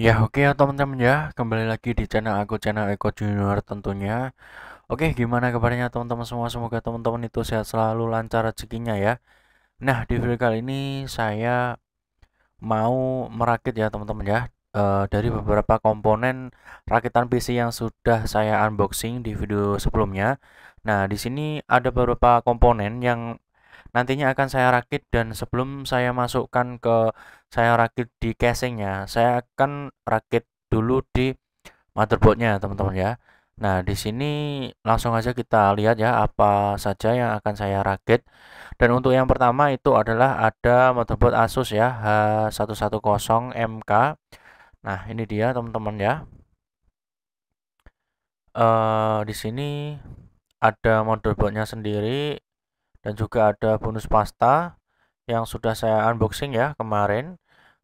Ya oke okay, ya teman-teman ya kembali lagi di channel aku channel Eko Junior tentunya Oke okay, gimana kabarnya teman-teman semua semoga teman-teman itu sehat selalu lancar rezekinya ya Nah di video kali ini saya mau merakit ya teman-teman ya e, Dari beberapa komponen rakitan PC yang sudah saya unboxing di video sebelumnya Nah di sini ada beberapa komponen yang nantinya akan saya rakit dan sebelum saya masukkan ke saya rakit di casingnya saya akan rakit dulu di motherboardnya teman-teman ya Nah, di sini langsung aja kita lihat ya apa saja yang akan saya rakit. Dan untuk yang pertama itu adalah ada motherboard Asus ya H110MK. Nah, ini dia teman-teman ya. Eh uh, di sini ada motherboardnya sendiri dan juga ada bonus pasta yang sudah saya unboxing ya kemarin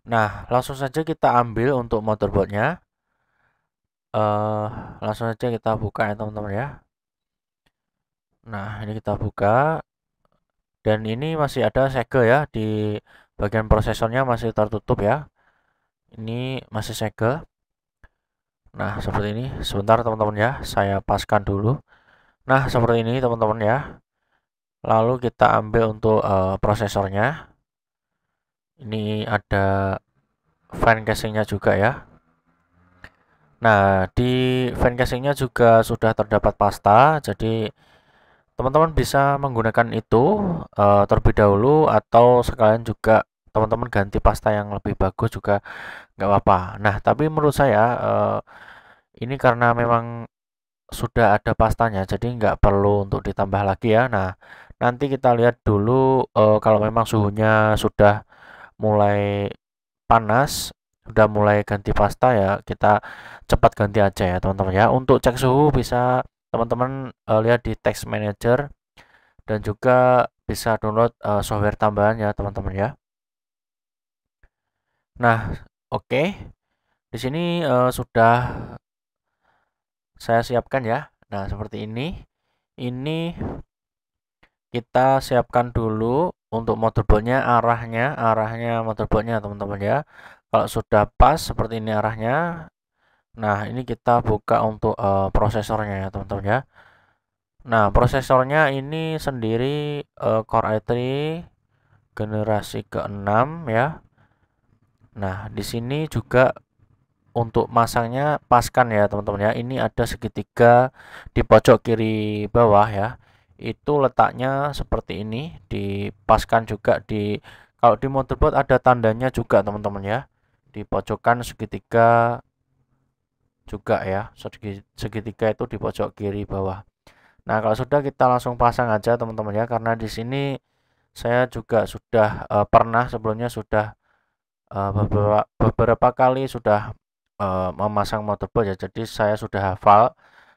nah langsung saja kita ambil untuk motherboardnya uh, langsung saja kita buka ya teman-teman ya nah ini kita buka dan ini masih ada segel ya di bagian prosesornya masih tertutup ya ini masih segel nah seperti ini sebentar teman-teman ya saya paskan dulu nah seperti ini teman-teman ya lalu kita ambil untuk uh, prosesornya ini ada fan casingnya juga ya nah di fan casingnya juga sudah terdapat pasta jadi teman-teman bisa menggunakan itu uh, terlebih dahulu atau sekalian juga teman-teman ganti pasta yang lebih bagus juga nggak apa-apa nah tapi menurut saya uh, ini karena memang sudah ada pastanya jadi nggak perlu untuk ditambah lagi ya nah nanti kita lihat dulu uh, kalau memang suhunya sudah mulai panas sudah mulai ganti pasta ya kita cepat ganti aja ya teman-teman ya untuk cek suhu bisa teman-teman uh, lihat di text manager dan juga bisa download uh, software tambahan ya teman-teman ya nah oke okay. di sini uh, sudah saya siapkan ya nah seperti ini ini kita siapkan dulu untuk motherboardnya arahnya arahnya motherboardnya teman-teman ya kalau sudah pas seperti ini arahnya nah ini kita buka untuk uh, prosesornya ya teman-teman ya nah prosesornya ini sendiri uh, Core i3 generasi ke-6 ya nah di sini juga untuk masangnya paskan ya teman-teman ya ini ada segitiga di pojok kiri bawah ya itu letaknya seperti ini dipaskan juga di kalau di motherboard ada tandanya juga teman-teman ya di pojokan segitiga juga ya segitiga itu di pojok kiri bawah nah kalau sudah kita langsung pasang aja teman-teman ya karena di sini saya juga sudah uh, pernah sebelumnya sudah uh, beberapa, beberapa kali sudah uh, memasang motherboard ya jadi saya sudah hafal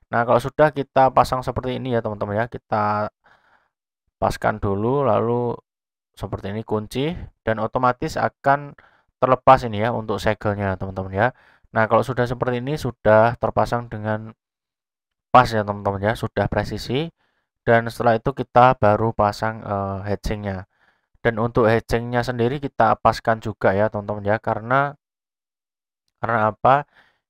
Nah, kalau sudah kita pasang seperti ini ya, teman-teman ya. Kita paskan dulu lalu seperti ini kunci dan otomatis akan terlepas ini ya untuk segelnya, teman-teman ya. Nah, kalau sudah seperti ini sudah terpasang dengan pas ya, teman-teman ya. Sudah presisi dan setelah itu kita baru pasang uh, Dan untuk hatchingnya sendiri kita paskan juga ya, teman-teman ya, karena karena apa?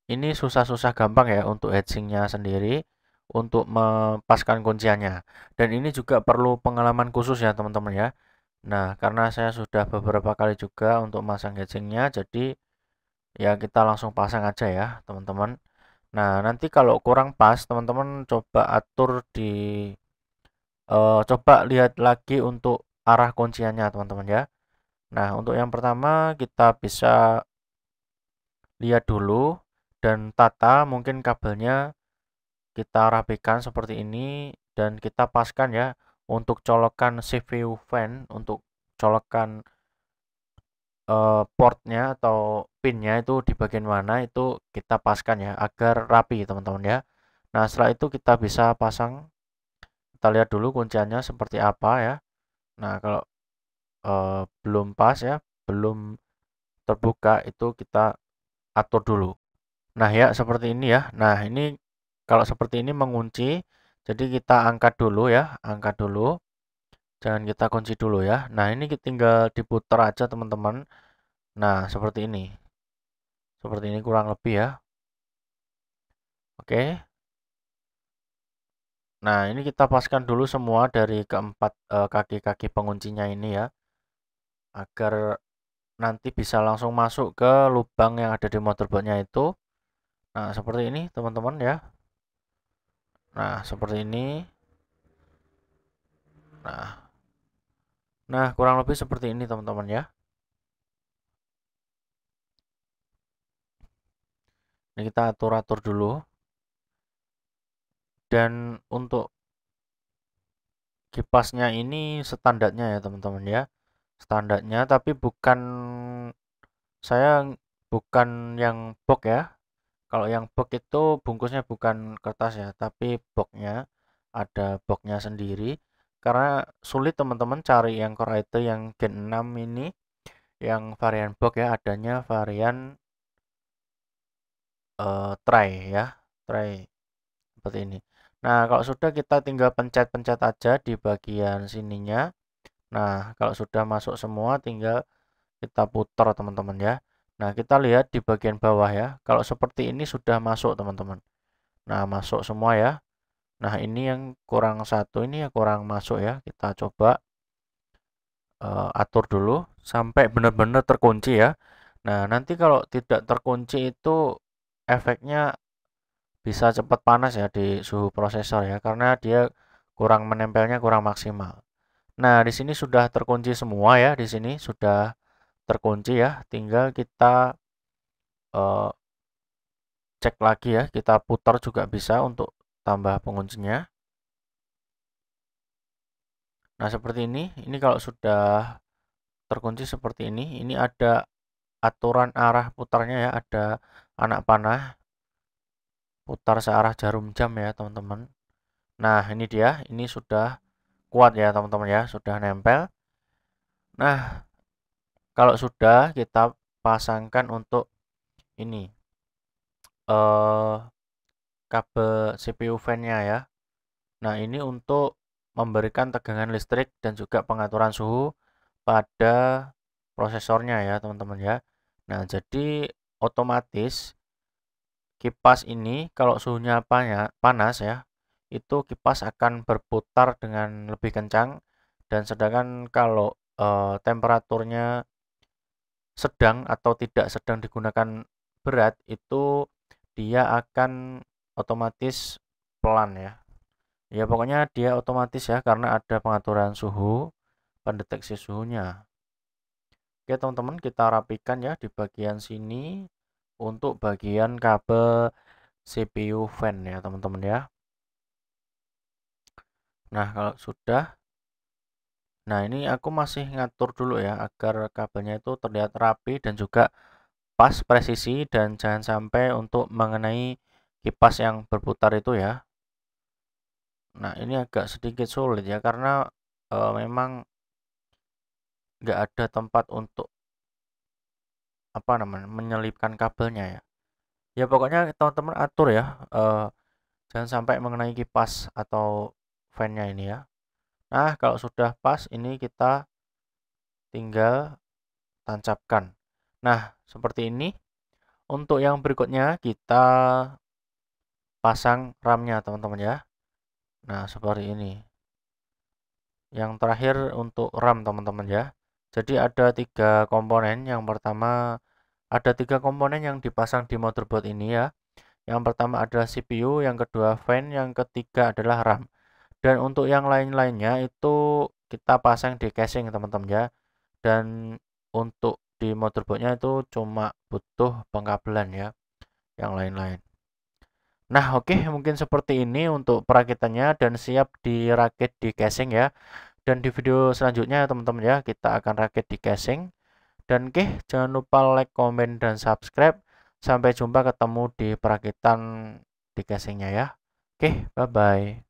ini susah-susah gampang ya untuk hedgingnya sendiri untuk melepaskan kunciannya dan ini juga perlu pengalaman khusus ya teman-teman ya nah karena saya sudah beberapa kali juga untuk masang hedgingnya jadi ya kita langsung pasang aja ya teman-teman nah nanti kalau kurang pas teman-teman coba atur di uh, coba lihat lagi untuk arah kunciannya teman-teman ya nah untuk yang pertama kita bisa lihat dulu dan tata mungkin kabelnya kita rapikan seperti ini dan kita paskan ya untuk colokan CPU fan untuk colokan uh, portnya atau pinnya itu di bagian mana itu kita paskan ya agar rapi teman-teman ya nah setelah itu kita bisa pasang kita lihat dulu kunciannya seperti apa ya nah kalau uh, belum pas ya belum terbuka itu kita atur dulu Nah ya seperti ini ya. Nah ini kalau seperti ini mengunci. Jadi kita angkat dulu ya. Angkat dulu. Jangan kita kunci dulu ya. Nah ini tinggal diputar aja teman-teman. Nah seperti ini. Seperti ini kurang lebih ya. Oke. Nah ini kita paskan dulu semua dari keempat eh, kaki-kaki eh, penguncinya ini ya. Agar nanti bisa langsung masuk ke lubang yang ada di motherboardnya itu Nah, seperti ini teman-teman ya. Nah, seperti ini. Nah. Nah, kurang lebih seperti ini teman-teman ya. Ini kita atur-atur dulu. Dan untuk kipasnya ini standarnya ya teman-teman ya. Standarnya tapi bukan saya bukan yang box ya kalau yang box itu bungkusnya bukan kertas ya, tapi boxnya ada boxnya sendiri. Karena sulit teman-teman cari yang Core i yang Gen 6 ini, yang varian box ya, adanya varian uh, tray ya, tray seperti ini. Nah, kalau sudah kita tinggal pencet-pencet aja di bagian sininya. Nah, kalau sudah masuk semua tinggal kita putar teman-teman ya. Nah, kita lihat di bagian bawah ya. Kalau seperti ini sudah masuk, teman-teman. Nah, masuk semua ya. Nah, ini yang kurang satu, ini ya kurang masuk ya. Kita coba uh, atur dulu sampai benar-benar terkunci ya. Nah, nanti kalau tidak terkunci itu efeknya bisa cepat panas ya di suhu prosesor ya, karena dia kurang menempelnya kurang maksimal. Nah, di sini sudah terkunci semua ya, di sini sudah terkunci ya tinggal kita uh, cek lagi ya kita putar juga bisa untuk tambah penguncinya nah seperti ini ini kalau sudah terkunci seperti ini ini ada aturan arah putarnya ya ada anak panah putar searah jarum jam ya teman-teman nah ini dia ini sudah kuat ya teman-teman ya sudah nempel nah kalau sudah kita pasangkan untuk ini uh, kabel CPU fan-nya ya nah ini untuk memberikan tegangan listrik dan juga pengaturan suhu pada prosesornya ya teman-teman ya nah jadi otomatis kipas ini kalau suhunya panas ya itu kipas akan berputar dengan lebih kencang dan sedangkan kalau e, temperaturnya sedang atau tidak sedang digunakan berat itu dia akan otomatis pelan ya ya pokoknya dia otomatis ya karena ada pengaturan suhu pendeteksi suhunya oke teman-teman kita rapikan ya di bagian sini untuk bagian kabel CPU fan ya teman-teman ya nah kalau sudah Nah, ini aku masih ngatur dulu ya agar kabelnya itu terlihat rapi dan juga pas presisi dan jangan sampai untuk mengenai kipas yang berputar itu ya. Nah, ini agak sedikit sulit ya karena e, memang nggak ada tempat untuk apa namanya menyelipkan kabelnya ya. Ya pokoknya teman-teman atur ya e, jangan sampai mengenai kipas atau fan-nya ini ya. Nah, kalau sudah pas ini kita tinggal tancapkan. Nah, seperti ini. Untuk yang berikutnya kita pasang RAM-nya, teman-teman ya. Nah, seperti ini. Yang terakhir untuk RAM, teman-teman ya. Jadi ada tiga komponen. Yang pertama ada tiga komponen yang dipasang di motherboard ini ya. Yang pertama adalah CPU, yang kedua fan, yang ketiga adalah RAM dan untuk yang lain-lainnya itu kita pasang di casing teman-teman ya dan untuk di motherboardnya itu cuma butuh pengkabelan ya yang lain-lain Nah oke okay, mungkin seperti ini untuk perakitannya dan siap dirakit di casing ya Dan di video selanjutnya teman-teman ya kita akan rakit di casing Dan oke okay, jangan lupa like, komen, dan subscribe Sampai jumpa ketemu di perakitan di casingnya ya Oke okay, bye-bye